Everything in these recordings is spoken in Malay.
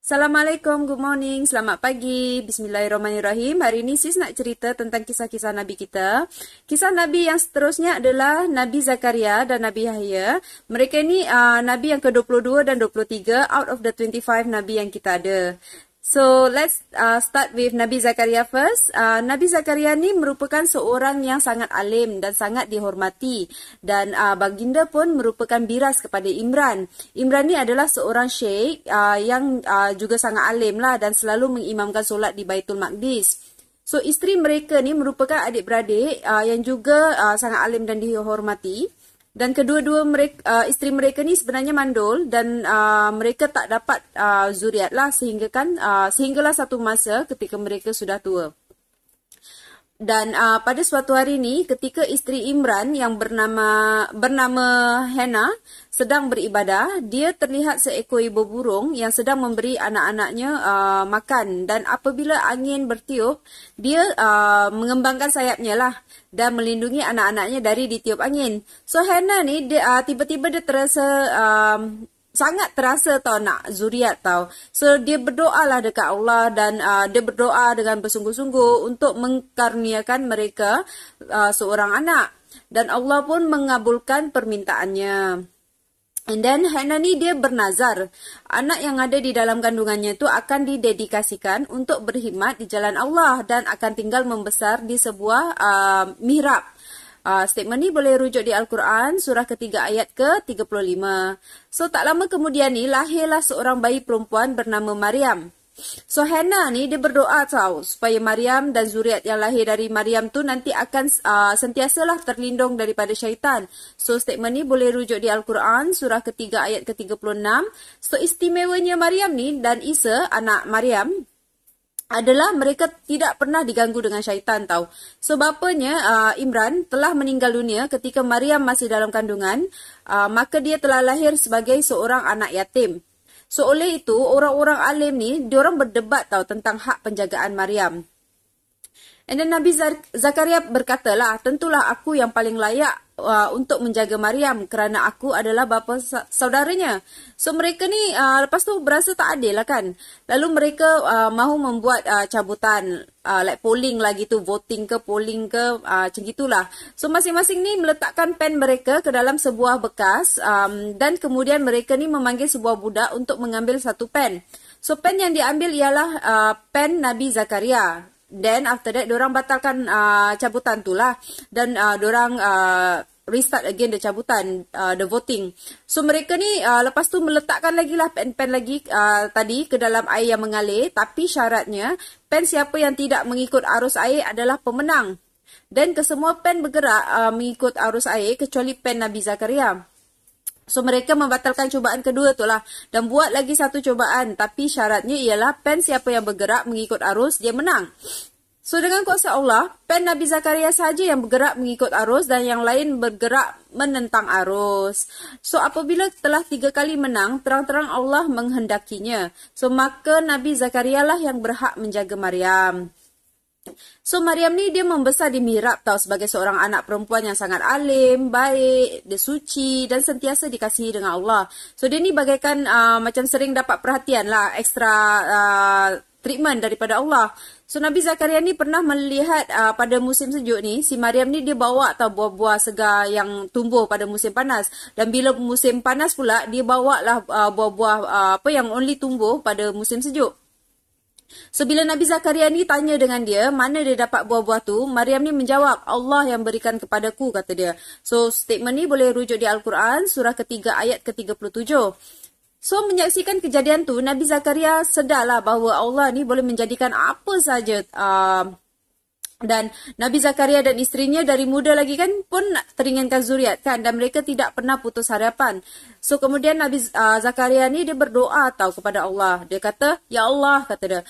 Assalamualaikum, good morning, selamat pagi. Bismillahirrahmanirrahim. Hari ini sis nak cerita tentang kisah-kisah Nabi kita. Kisah Nabi yang seterusnya adalah Nabi Zakaria dan Nabi Yahya. Mereka ni uh, ah, Nabi yang ke-22 dan 23 out of the 25 Nabi yang kita ada. So let's uh, start with Nabi Zakaria first. Uh, Nabi Zakaria ni merupakan seorang yang sangat alim dan sangat dihormati dan uh, baginda pun merupakan biras kepada Imran. Imran ni adalah seorang Sheikh uh, yang uh, juga sangat alim lah dan selalu mengimamkan solat di Baitul Maqdis. So isteri mereka ni merupakan adik-beradik uh, yang juga uh, sangat alim dan dihormati dan kedua-dua mereka uh, isteri mereka ni sebenarnya mandul dan uh, mereka tak dapat uh, zuriat lah sehingga kan uh, sehinggalah satu masa ketika mereka sudah tua dan uh, pada suatu hari ini ketika isteri Imran yang bernama bernama Hena sedang beribadah dia terlihat seekor ibu burung yang sedang memberi anak-anaknya uh, makan dan apabila angin bertiup dia uh, mengembangkan sayapnya lah dan melindungi anak-anaknya dari ditiup angin so Hena ni dia uh, tiba-tiba dia terasa uh, sangat terasa tau nak zuriat tau. So dia berdoa lah dekat Allah dan uh, dia berdoa dengan bersungguh-sungguh untuk mengkarniakan mereka uh, seorang anak. Dan Allah pun mengabulkan permintaannya. And then Hannah ni dia bernazar. Anak yang ada di dalam kandungannya tu akan didedikasikan untuk berkhidmat di jalan Allah dan akan tinggal membesar di sebuah uh, mihrab. Uh, statement ni boleh rujuk di Al-Quran surah ketiga ayat ke-35. So tak lama kemudian ni lahirlah seorang bayi perempuan bernama Maryam. So Hannah ni dia berdoa tau supaya Maryam dan zuriat yang lahir dari Maryam tu nanti akan uh, sentiasalah terlindung daripada syaitan. So statement ni boleh rujuk di Al-Quran surah ketiga ayat ke-36. So istimewanya Maryam ni dan Isa anak Maryam adalah mereka tidak pernah diganggu dengan syaitan tau. Sebabnya uh, Imran telah meninggal dunia ketika Maryam masih dalam kandungan, uh, maka dia telah lahir sebagai seorang anak yatim. Seoleh so, itu, orang-orang alim ni, diorang berdebat tau tentang hak penjagaan Maryam. And then Nabi Zakaria berkatalah, tentulah aku yang paling layak uh, untuk menjaga Maryam kerana aku adalah bapa saudaranya. So mereka ni uh, lepas tu berasa tak adil lah kan. Lalu mereka uh, mahu membuat uh, cabutan uh, like polling lah gitu, voting ke polling ke uh, macam gitulah. So masing-masing ni meletakkan pen mereka ke dalam sebuah bekas um, dan kemudian mereka ni memanggil sebuah budak untuk mengambil satu pen. So pen yang diambil ialah uh, pen Nabi Zakaria then after that orang batalkan uh, cabutan tu lah dan uh, orang uh, restart again the cabutan uh, the voting so mereka ni uh, lepas tu meletakkan lagi lah pen-pen lagi uh, tadi ke dalam air yang mengalir tapi syaratnya pen siapa yang tidak mengikut arus air adalah pemenang dan kesemua pen bergerak uh, mengikut arus air kecuali pen Nabi Zakaria So mereka membatalkan cubaan kedua tu lah dan buat lagi satu cubaan tapi syaratnya ialah pen siapa yang bergerak mengikut arus dia menang. So dengan kuasa Allah, pen Nabi Zakaria saja yang bergerak mengikut arus dan yang lain bergerak menentang arus. So apabila telah tiga kali menang, terang-terang Allah menghendakinya. So maka Nabi Zakaria lah yang berhak menjaga Maryam. So Maryam ni dia membesar di Mirab tau sebagai seorang anak perempuan yang sangat alim, baik, dia suci dan sentiasa dikasihi dengan Allah. So dia ni bagaikan uh, macam sering dapat perhatian lah, extra uh, treatment daripada Allah. So Nabi Zakaria ni pernah melihat uh, pada musim sejuk ni, si Maryam ni dia bawa tau buah-buah segar yang tumbuh pada musim panas. Dan bila musim panas pula, dia bawa lah uh, buah-buah uh, apa yang only tumbuh pada musim sejuk. So bila Nabi Zakaria ni tanya dengan dia, mana dia dapat buah-buah tu? Maryam ni menjawab, Allah yang berikan kepadaku kata dia. So statement ni boleh rujuk di Al-Quran surah ketiga ayat ke-37. So menyaksikan kejadian tu, Nabi Zakaria sedarlah bahawa Allah ni boleh menjadikan apa sahaja. uh, dan Nabi Zakaria dan isterinya dari muda lagi kan pun teringinkan zuriat kan dan mereka tidak pernah putus harapan. So kemudian Nabi uh, Zakaria ni dia berdoa tahu kepada Allah. Dia kata, "Ya Allah," kata dia,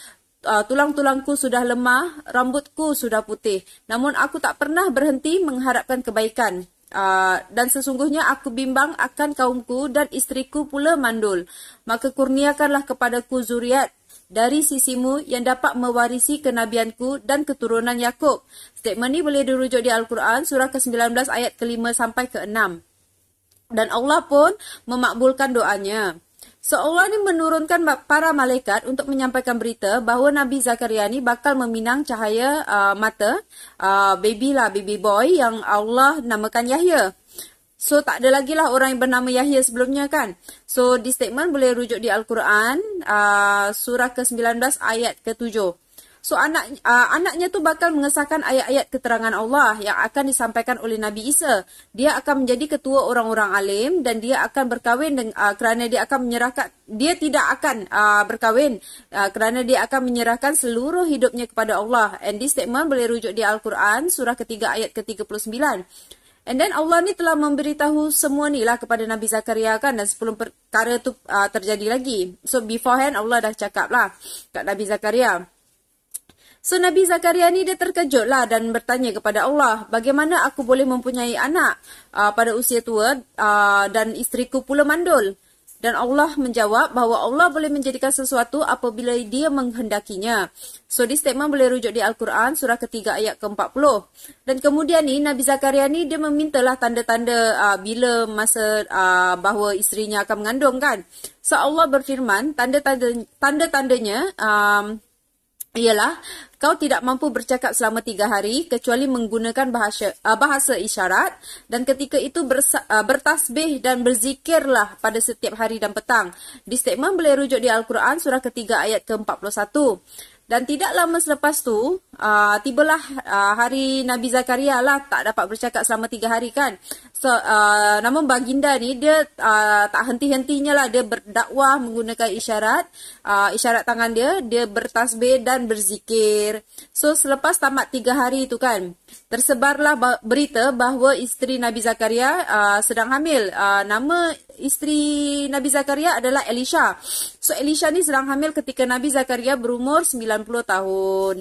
uh, "tulang-tulangku sudah lemah, rambutku sudah putih, namun aku tak pernah berhenti mengharapkan kebaikan." Uh, dan sesungguhnya aku bimbang akan kaumku dan istriku pula mandul. Maka kurniakanlah kepadaku zuriat dari sisimu yang dapat mewarisi kenabianku dan keturunan Yakub. Statement ini boleh dirujuk di Al-Quran surah ke-19 ayat ke-5 sampai ke-6. Dan Allah pun memakbulkan doanya. Seolah ini menurunkan para malaikat untuk menyampaikan berita bahawa Nabi Zakaria ini bakal meminang cahaya uh, mata uh, baby lah, baby boy yang Allah namakan Yahya. So tak ada lagi lah orang yang bernama Yahya sebelumnya kan. So di statement boleh rujuk di Al-Quran uh, surah ke-19 ayat ke-7. So anak uh, anaknya tu bakal mengesahkan ayat-ayat keterangan Allah yang akan disampaikan oleh Nabi Isa. Dia akan menjadi ketua orang-orang alim dan dia akan berkahwin dengan, uh, kerana dia akan menyerahkan dia tidak akan uh, berkahwin uh, kerana dia akan menyerahkan seluruh hidupnya kepada Allah. And this statement boleh rujuk di Al-Quran surah ketiga ayat ke-39. And then Allah ni telah memberitahu semua ni lah kepada Nabi Zakaria kan. Dan sebelum perkara tu uh, terjadi lagi. So beforehand Allah dah cakap lah kat Nabi Zakaria. So Nabi Zakaria ni dia terkejut lah dan bertanya kepada Allah. Bagaimana aku boleh mempunyai anak uh, pada usia tua uh, dan isteriku pula mandul. Dan Allah menjawab bahawa Allah boleh menjadikan sesuatu apabila dia menghendakinya. So, this statement boleh rujuk di Al-Quran, surah ketiga ayat ke-40. Dan kemudian ni, Nabi Zakaria ni, dia memintalah tanda-tanda uh, bila masa uh, bahawa isterinya akan mengandung kan. So, Allah berfirman, tanda-tandanya, -tanda, ah, tanda um, ialah kau tidak mampu bercakap selama tiga hari kecuali menggunakan bahasa uh, bahasa isyarat dan ketika itu bersa, uh, bertasbih dan berzikirlah pada setiap hari dan petang. Di statement boleh rujuk di Al-Quran surah ketiga ayat ke-41. Dan tidak lama selepas tu, uh, tibalah uh, hari Nabi Zakaria lah tak dapat bercakap selama tiga hari kan. So, uh, namun baginda ni dia uh, tak henti-hentinya lah dia berdakwah menggunakan isyarat, uh, isyarat tangan dia, dia bertasbih dan berzikir. So selepas tamat tiga hari tu kan, tersebarlah berita bahawa isteri Nabi Zakaria uh, sedang hamil. Uh, nama isteri Nabi Zakaria adalah Elisha. So Elisha ni sedang hamil ketika Nabi Zakaria berumur 90 tahun.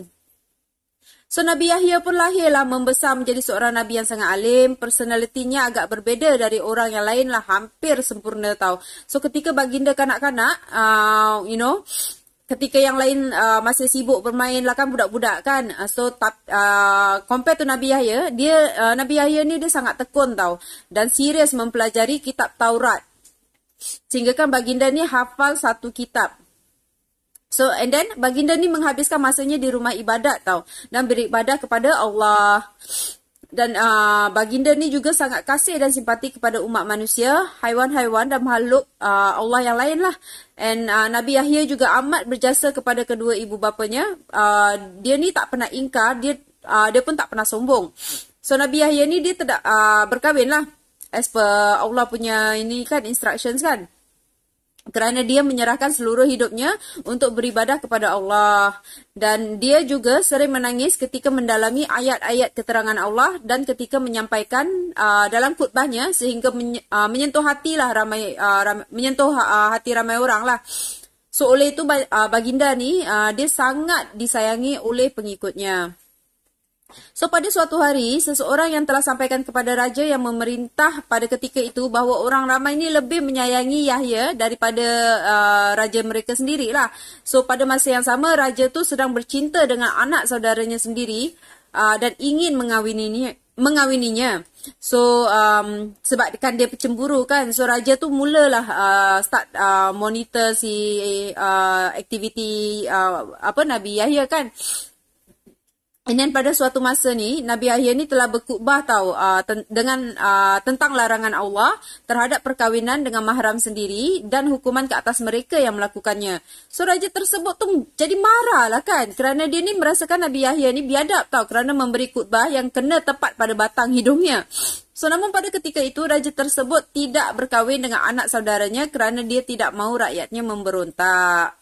So Nabi Yahya pun lahirlah membesar menjadi seorang Nabi yang sangat alim. Personalitinya agak berbeza dari orang yang lain lah. Hampir sempurna tau. So ketika baginda kanak-kanak, uh, you know, ketika yang lain uh, masih sibuk bermain lah kan budak-budak kan. Uh, so tap, uh, compare to Nabi Yahya, dia uh, Nabi Yahya ni dia sangat tekun tau. Dan serius mempelajari kitab Taurat. Sehingga kan baginda ni hafal satu kitab. So and then baginda ni menghabiskan masanya di rumah ibadat tau dan beribadah kepada Allah. Dan uh, baginda ni juga sangat kasih dan simpati kepada umat manusia, haiwan-haiwan dan makhluk uh, Allah yang lain lah. And uh, Nabi Yahya juga amat berjasa kepada kedua ibu bapanya. Uh, dia ni tak pernah ingkar, dia uh, dia pun tak pernah sombong. So Nabi Yahya ni dia tidak uh, berkahwin lah. As per Allah punya ini kan instructions kan kerana dia menyerahkan seluruh hidupnya untuk beribadah kepada Allah dan dia juga sering menangis ketika mendalami ayat-ayat keterangan Allah dan ketika menyampaikan uh, dalam khutbahnya sehingga men, uh, menyentuh hatilah ramai, uh, ramai menyentuh uh, hati ramai orang lah so oleh itu uh, baginda ni uh, dia sangat disayangi oleh pengikutnya So pada suatu hari, seseorang yang telah sampaikan kepada raja yang memerintah pada ketika itu bahawa orang ramai ini lebih menyayangi Yahya daripada uh, raja mereka sendiri lah. So pada masa yang sama, raja tu sedang bercinta dengan anak saudaranya sendiri uh, dan ingin mengawininya. Mengawininya. So um, sebab kan dia pencemburu kan, so raja tu mulalah uh, start uh, monitor si uh, aktiviti uh, apa Nabi Yahya kan. And then pada suatu masa ni Nabi Yahya ni telah berkutbah tau uh, ten- dengan uh, tentang larangan Allah terhadap perkahwinan dengan mahram sendiri dan hukuman ke atas mereka yang melakukannya. So raja tersebut tu jadi marah lah kan kerana dia ni merasakan Nabi Yahya ni biadab tau kerana memberi kutbah yang kena tepat pada batang hidungnya. So namun pada ketika itu raja tersebut tidak berkahwin dengan anak saudaranya kerana dia tidak mahu rakyatnya memberontak.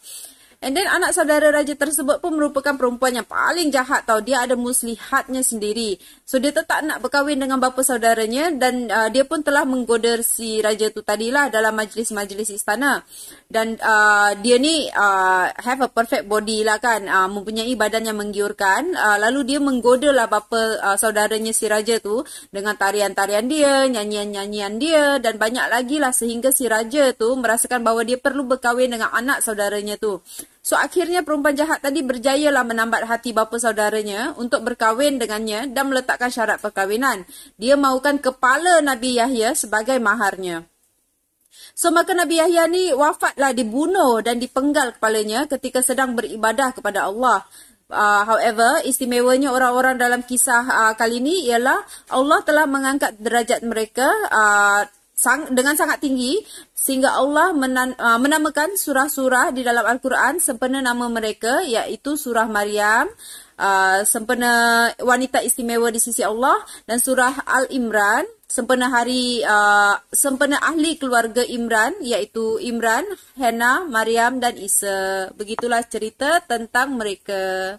And then anak saudara raja tersebut pun merupakan perempuan yang paling jahat tau. Dia ada muslihatnya sendiri. So dia tetap nak berkahwin dengan bapa saudaranya dan uh, dia pun telah menggoda si raja tu tadilah dalam majlis-majlis istana. Dan uh, dia ni uh, have a perfect body lah kan. Uh, mempunyai badan yang menggiurkan. Uh, lalu dia menggoda lah bapa uh, saudaranya si raja tu dengan tarian-tarian dia, nyanyian-nyanyian dia dan banyak lagi lah sehingga si raja tu merasakan bahawa dia perlu berkahwin dengan anak saudaranya tu. So akhirnya perempuan jahat tadi berjayalah menambat hati bapa saudaranya untuk berkahwin dengannya dan meletakkan syarat perkahwinan. Dia mahukan kepala Nabi Yahya sebagai maharnya. So maka Nabi Yahya ni wafatlah dibunuh dan dipenggal kepalanya ketika sedang beribadah kepada Allah. Uh, however, istimewanya orang-orang dalam kisah uh, kali ini ialah Allah telah mengangkat derajat mereka uh, sang, dengan sangat tinggi sehingga Allah menan, uh, menamakan surah-surah di dalam Al-Quran sempena nama mereka iaitu surah Maryam, uh, sempena wanita istimewa di sisi Allah dan surah Al-Imran sempena hari uh, sempena ahli keluarga Imran iaitu Imran, Hannah, Maryam dan Isa. Begitulah cerita tentang mereka.